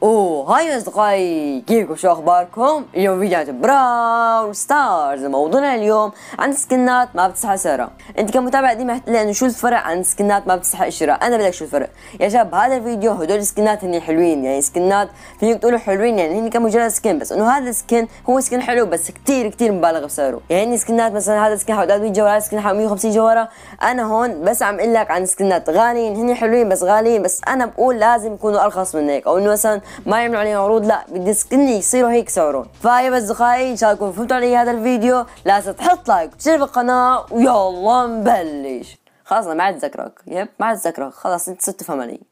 وهاي اصدقائي كيفكم شو اخباركم اليوم فيديو براول ستارز موضوعنا اليوم عن سكنات ما بتصحى سعرها انت كمتابع ديما حتلاقي انه شو الفرق عن سكنات ما بتصحى اشراء انا بدك شو الفرق يا شباب هذا الفيديو هدول السكنات هن حلوين يعني سكنات فيك تقولوا حلوين يعني هن كمجرد سكن بس انه هذا السكن هو سكن حلو بس كتير كتير مبالغ بسعره يعني سكنات مثلا هذا السكن حوالي 100 جوهره سكن حوالي 150 جوهره انا هون بس عم اقول لك عن سكنات غاليين هن حلوين بس غاليين بس انا بقول لازم يكونوا ارخص من هيك او انه مثلا ما يعملوا علينا عروض لا بدي سكن يصيروا هيك سعرهم فيا بس اصدقائي ان شاء الله تكونوا فهمتوا علي هذا الفيديو لا تحط لايك وتشترك بالقناه ويلا نبلش خلاص انا ما عاد ذكرك يب ما عاد ذكرك خلاص انت صرت تفهم علي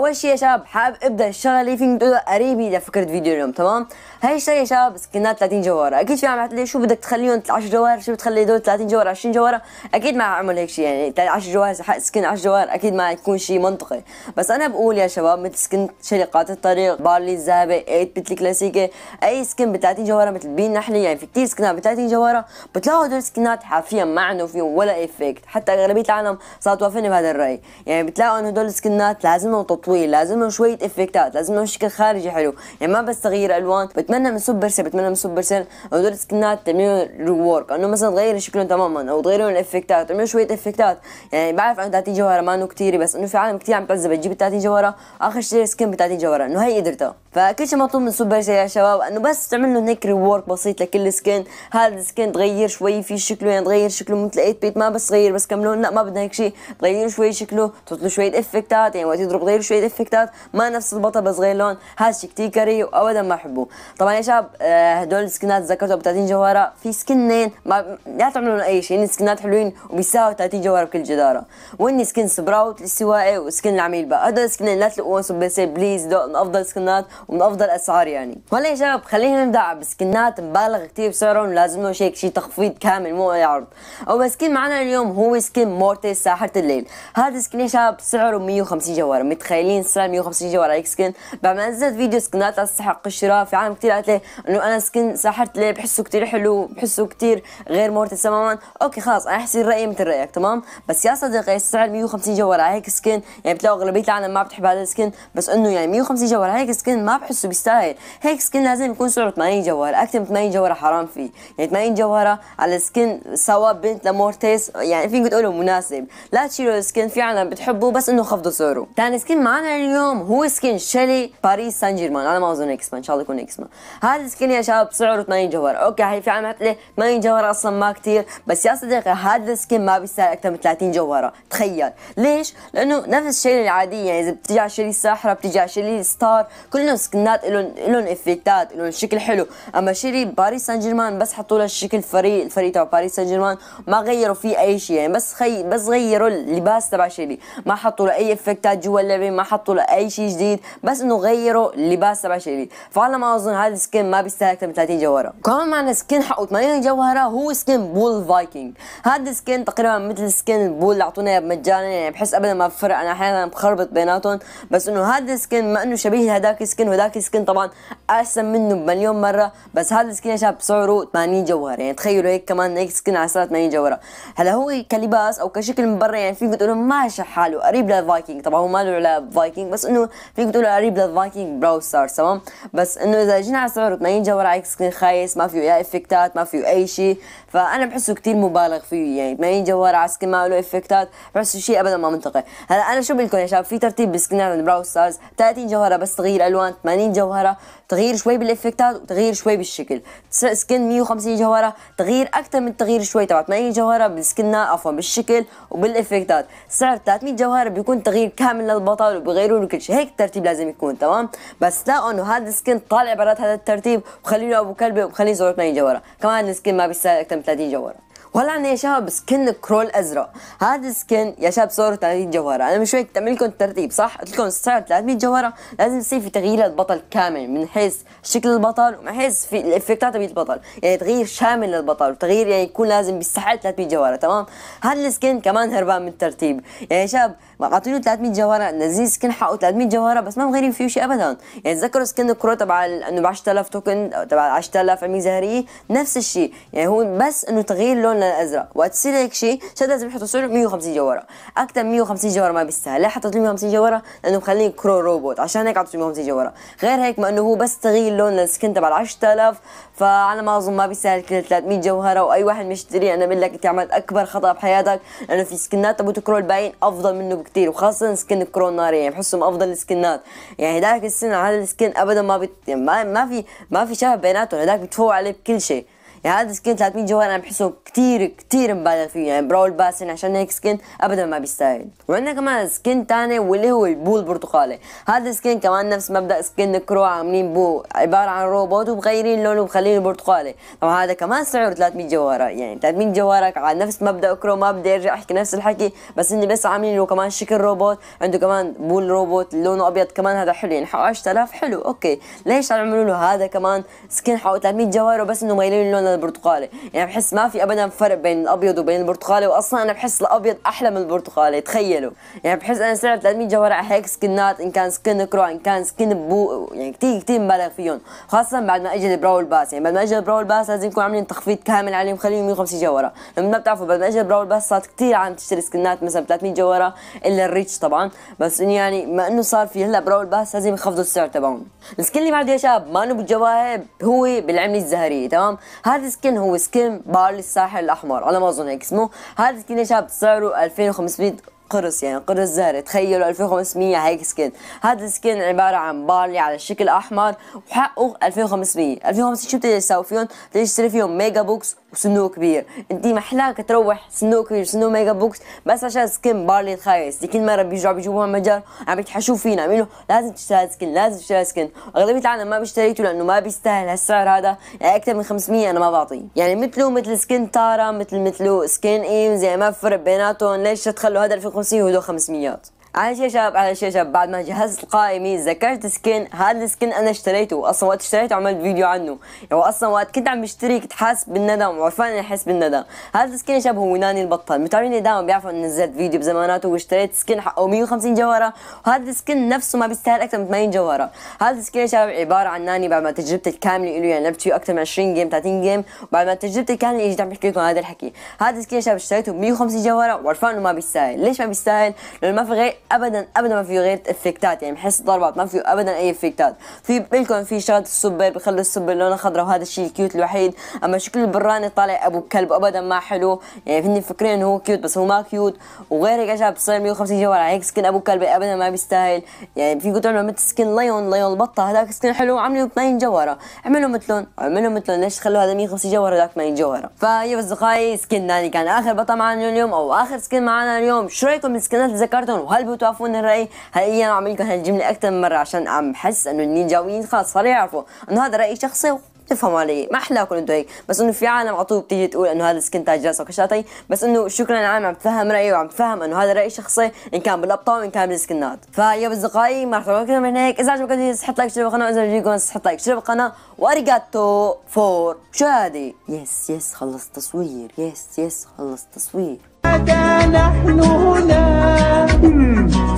اول شيء يا شباب حابب ابدا الشغله اللي فيني تقولها قريبي لفكره فيديو اليوم تمام هاي الشغله يا شباب سكنات 30 جوهره اكيد في عم لي شو بدك تخليهم 10 جوار شو بتخلي دول 30 جوار 20 جوهره اكيد ما اعمل هيك شيء يعني 10 جوهر سكن 10 جوار اكيد ما يكون شيء منطقي بس انا بقول يا شباب مثل سكن شلقات الطريق بارلي الذهبي 8 بت الكلاسيكي اي سكن ب 30 جوهره مثل بين نحلي يعني في كثير سكنات ب 30 جوهره بتلاقوا دول السكنات حرفيا ما عندهم فيهم ولا افكت حتى اغلبيه العالم صارت توافقني بهذا الراي يعني بتلاقوا انه دول السكنات لازم تطوير تطويل لازم لهم شويه افكتات لازم لهم شكل خارجي حلو يعني ما بس تغيير الوان بتمنى من سوبر سيل بتمنى من سوبر سيل او دول سكنات تعملون ريورك انه مثلا تغير شكلهم تماما او تغيرون الافكتات تعملون شويه افكتات يعني بعرف انه تعطي جوهره مانو كثير بس انه في عالم كثير عم تعذب تجيب تعطي جوهره اخر شيء سكن بتعطي جوهره انه هي قدرتها فكل شيء مطلوب من سوبر سيل يا شباب انه بس تعمل له هيك ريورك بسيط لكل سكن هذا السكن تغير شوي في شكله يعني تغير شكله مثل 8 بيت ما بس تغير بس كم لون لا ما بدنا هيك شيء تغير شوي شكله تحط له شويه افكتات يعني وقت يضرب غير شوي افكتات ما نفس البطل بس غير لون هذا شيء كثير كري وابدا ما بحبه طبعا يا شباب آه، هدول السكنات ذكرتهم ب 30 جوهره في سكنين ما لا تعملون اي شيء يعني سكنات حلوين وبيساووا 30 جوهره بكل جداره واني سكن سبراوت الاستوائي وسكن العميل بقى هدول السكنين لا تلقوهم سبيسي بليز دول من افضل سكنات ومن افضل اسعار يعني هلا يا شباب خلينا نبدا بسكنات مبالغ كثير بسعرهم لازم له شيء شيء تخفيض كامل مو اي عرض اول سكن معنا اليوم هو سكن مورتي ساحره الليل هذا السكن يا شباب سعره 150 جوهره متخيلين 80 سنه 150 جوال عليك سكن بعد ما نزلت فيديو سكنات تستحق الشراء في عالم كثير قالت لي انه انا سكن ساحرت ليه بحسه كثير حلو بحسه كثير غير مورتي تماما اوكي خلاص انا احسن رايي مثل رايك تمام بس يا صديقي السعر 150 جوال على هيك سكن يعني بتلاقوا اغلبيه العالم ما بتحب هذا السكن بس انه يعني 150 جوال على هيك سكن ما بحسه بيستاهل هيك سكن لازم يكون سعره 80 جوهرة اكثر من 80 جوهره حرام فيه يعني 80 جوهره على سكن سوا بنت لمورتيس يعني فيك تقولوا مناسب لا تشيلوا السكن في عالم بتحبه بس انه خفضوا سعره ثاني سكن معنا أنا اليوم هو سكين شلي باريس سان جيرمان أنا ما أظن إكس مان إن شاء الله يكون إكس مان هذا السكين يا شباب بسعره 80 جوهر أوكي هي في عم لي 80 جوهر أصلا ما كثير بس يا صديقي هذا السكين ما بيستاهل أكثر من 30 جوهرة تخيل ليش؟ لأنه نفس الشيء العادية يعني إذا بتجي على شلي الساحرة بتجي على شلي ستار كلهم سكنات لهم لهم إفكتات لهم شكل حلو أما شلي باريس سان جيرمان بس حطوا له الشكل الفريق الفريق تبع باريس سان جيرمان ما غيروا فيه أي شيء يعني بس خي بس غيروا اللباس تبع شلي ما حطوا له أي إفكتات جوا اللعبة ما حطوا له اي شيء جديد بس انه غيروا اللباس تبع شيلي فعلى ما اظن هذا السكن ما بيستاهل اكثر من 30 جوهره كمان معنا سكن حقه 80 جوهره هو سكن بول فايكنج هذا السكن تقريبا مثل سكن البول اللي اعطونا اياه مجانا يعني بحس ابدا ما بفرق انا احيانا بخربط بيناتهم بس انه هذا السكن ما انه شبيه لهذاك السكن وهذاك السكن طبعا احسن منه بمليون مره بس هذا السكن يا شباب سعره 80 جوهره يعني تخيلوا هيك كمان هيك سكن على سعر 80 جوهره هلا هو كلباس او كشكل من برا يعني فيك تقولوا ماشي حاله قريب للفايكنج طبعا هو ماله الفايكنج بس انه فيك تقول قريب للفايكنج براو ستارز تمام بس انه اذا جينا على سعره 80 جوهر اكس سكرين خايس ما فيه يا افكتات ما فيه اي شيء فانا بحسه كثير مبالغ فيه يعني 80 جوهر على سكين ما له افكتات بحسه شيء ابدا ما منطقي هلا انا شو بقول يا شباب في ترتيب بسكنات براو ستارز 30 جوهره بس تغيير الوان 80 جوهره تغيير شوي بالافكتات وتغيير شوي بالشكل سكن 150 جوهره تغيير اكثر من تغيير شوي تبع 80 جوهره بالسكنه عفوا بالشكل وبالافكتات سعر 300 جوهره بيكون تغيير كامل للبطل وبغيرون وكل شيء هيك الترتيب لازم يكون تمام بس لا انه هذا السكن طالع برات هذا الترتيب وخليه ابو كلبه وخليه زور 80 ورا كمان السكن ما بيستاهل اكثر من 30 جوره ولا انا يا شباب سكن كرول ازرق هذا السكن يا شباب صوره 30 جوهره انا من شوي تعمل لكم الترتيب صح قلت لكم السعر 300 جوهره لازم يصير في تغيير للبطل كامل من حيث شكل البطل ومن حيث في الافكتات تبع البطل يعني تغيير شامل للبطل وتغيير يعني يكون لازم بالسعر 300 جوهره تمام هذا السكن كمان هربان من الترتيب يعني يا شباب اعطيني 300 جوهره نازلين سكن حقه 300 جوهره بس ما مغيرين فيه شيء ابدا يعني تذكروا سكن الكرو تبع انه ب 10000 توكن تبع 10000 عميل زهريه نفس الشيء يعني هو بس انه تغيير لون الوطن الازرق وتصير هيك شيء شد لازم يحطوا سعره 150 جوهره اكثر من 150 جوهره ما بيستاهل ليه حطوا 150 جوهره لانه مخليه كرو روبوت عشان هيك عطوا 150 جوهره غير هيك ما انه هو بس تغيير لون السكن تبع 10000 فعلى ما اظن ما بيستاهل كل 300 جوهره واي واحد مشتري انا بقول لك انت عملت اكبر خطا بحياتك لانه في سكنات تبوت كرو الباقيين افضل منه بكثير وخاصه سكن كرو النار يعني بحسهم افضل السكنات يعني هداك السن على السكن ابدا ما بت... ما, ما في ما في شبه بيناتهم هداك بتفوق عليه بكل شيء يعني هذا سكين 300 جوهر انا بحسه كثير كثير مبالغ فيه يعني براول باسن عشان هيك سكين ابدا ما بيستاهل وعندنا كمان سكين ثاني واللي هو البول البرتقالي هذا سكين كمان نفس مبدا سكين كرو عاملين بو عباره عن روبوت ومغيرين لونه ومخلينه برتقالي طبعا هذا كمان سعره 300 جوهره يعني 300 جوهرك على نفس مبدا كرو ما بدي ارجع احكي نفس الحكي بس اني بس عاملين له كمان شكل روبوت عنده كمان بول روبوت لونه ابيض كمان هذا حلو يعني حقه 10000 حلو اوكي ليش عم يعملوا له هذا كمان سكين حقه 300 جوهره بس انه مايلين لونه البرتقالي يعني بحس ما في ابدا فرق بين الابيض وبين البرتقالي واصلا انا بحس الابيض احلى من البرتقالي تخيلوا يعني بحس انا سعر 300 جوهره على هيك سكنات ان كان سكن كرو ان كان سكن بو يعني كثير كثير مبالغ فيهم خاصه بعد ما اجى البراول باس يعني بعد ما اجى البراول باس لازم يكون عاملين تخفيض كامل عليهم خليهم 150 جوهره لما بتعرفوا بعد ما اجى البراول باس صارت كثير عم تشتري سكنات مثلا 300 جوهره الا الريتش طبعا بس انه يعني ما انه صار في هلا براول باس لازم يخفضوا السعر تبعهم السكن اللي بعده يا شباب ما انه بالجواهب هو بالعمله الزهريه تمام هذا هذا السكن هو سكن بارلي الساحل الاحمر على ما اظن هيك اسمه هذا السكن يا شباب سعره 2500 قرص يعني قرص زهرة تخيلوا 2500 هيك سكن هذا السكن عبارة عن بارلي على شكل أحمر وحقه 2500 2500 شو بتقدر تساوي فيهم؟ بتقدر تشتري فيهم ميجا بوكس وسنو كبير انت محلاك تروح سنو كبير سنو ميجا بوكس بس عشان سكن بارلي الخايس دي كل مره بيجوا بيجيبوها مجر عم يتحشوا فينا عم لازم تشتري سكن لازم تشتري سكن اغلبيه العالم ما بيشتريته لانه ما بيستاهل هالسعر هذا يعني اكثر من 500 انا ما بعطيه يعني مثله مثل سكن تارا مثل مثله سكن ايمز يعني ما في فرق بيناتهم ليش تخلوا هذا 150 ولا 500 معلش يا شباب معلش يا شباب بعد ما جهزت القائمه ذكرت سكن هذا السكن انا اشتريته اصلا وقت اشتريته عملت فيديو عنه يعني اصلا وقت كنت عم بشتري كنت حاسس بالندم وعرفان اني حاسس بالندم هذا السكن يا شباب هو ناني البطل متعرفين دائما بيعرفوا اني نزلت فيديو بزماناته واشتريت سكن حقه 150 جوهره وهذا السكن نفسه ما بيستاهل اكثر من 80 جوهره هذا السكن يا شباب عباره عن ناني بعد ما تجربتي الكامله له يعني لعبت فيه اكثر من 20 جيم 30 جيم وبعد ما تجربتي الكامله اجيت عم بحكي لكم هذا الحكي هذا السكن يا شباب اشتريته ب 150 جوهره وعرفان انه ما بيستاهل ليش ما بيستاهل لانه ما في غير ابدا ابدا ما فيه غير افكتات يعني بحس ضربات ما فيه ابدا اي افكتات في بالكم في شغله السوبر بخلي السوبر لونه خضرا وهذا الشيء الكيوت الوحيد اما شكل البراني طالع ابو كلب ابدا ما حلو يعني فيني فكرين انه هو كيوت بس هو ما كيوت وغير هيك اجاب صاير 150 جوال على هيك سكن ابو كلب ابدا ما بيستاهل يعني في قلت له مثل سكن ليون ليون البطه هذاك سكن حلو عملوا 2 جوهره اعملوا مثلهم اعملوا مثلهم ليش تخلوا هذا 150 جوهره ذاك 80 جوهره فيا اصدقائي سكن ناني كان اخر بطه معنا اليوم او اخر سكن معنا اليوم شو رايكم بالسكنات اللي ذكرتهم وهل تحبوا توافقوا الرأي حقيقة عم لكم هالجملة أكثر من مرة عشان عم بحس إنه النينجاويين خلص صاروا يعرفوا إنه هذا رأي شخصي تفهم علي ما احلاكم انتم هيك بس انه في عالم على طول بتيجي تقول انه هذا سكن تاج راسك وكشاتي طيب، بس انه شكرا عالم عم تفهم رايي وعم تفهم انه هذا راي شخصي ان كان بالابطال وان كان بالسكنات فيا اصدقائي مرحبا اكثر من هيك اذا عجبك الفيديو حط لايك شير بالقناه واذا عجبكم حط لايك شير بالقناه واريجاتو فور شو هذه يس يس خلص تصوير يس يس خلص تصوير متى نحن هنا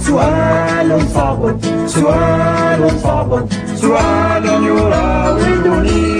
سؤال صعب سؤال صعب سؤال يراودني